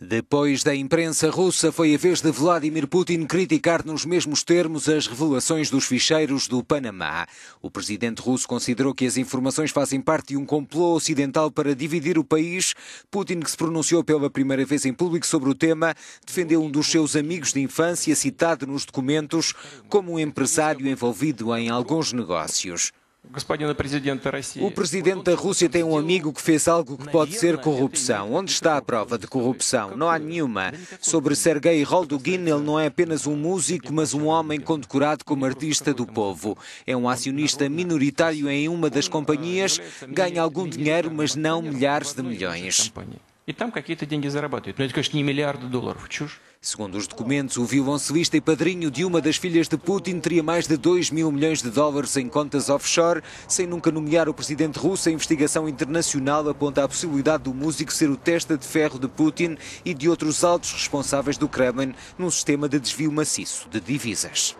Depois da imprensa russa, foi a vez de Vladimir Putin criticar nos mesmos termos as revelações dos ficheiros do Panamá. O presidente russo considerou que as informações fazem parte de um complô ocidental para dividir o país. Putin, que se pronunciou pela primeira vez em público sobre o tema, defendeu um dos seus amigos de infância citado nos documentos como um empresário envolvido em alguns negócios. O presidente da Rússia tem um amigo que fez algo que pode ser corrupção. Onde está a prova de corrupção? Não há nenhuma. Sobre Sergei Roldugin, ele não é apenas um músico, mas um homem condecorado como artista do povo. É um acionista minoritário em uma das companhias, ganha algum dinheiro, mas não milhares de milhões. E там какие-то деньги зарабатывают. Но это, конечно, не миллиарды долларов. Чушь. Segundo os documentos, o violoncelista e padrinho de uma das filhas de Putin teria mais de 2 mil milhões de dólares em contas offshore, sem nunca nomear o presidente russo. A investigação internacional aponta a possibilidade do músico ser o testa de ferro de Putin e de outros altos responsáveis do Kremlin num sistema de desvio maciço de divisas.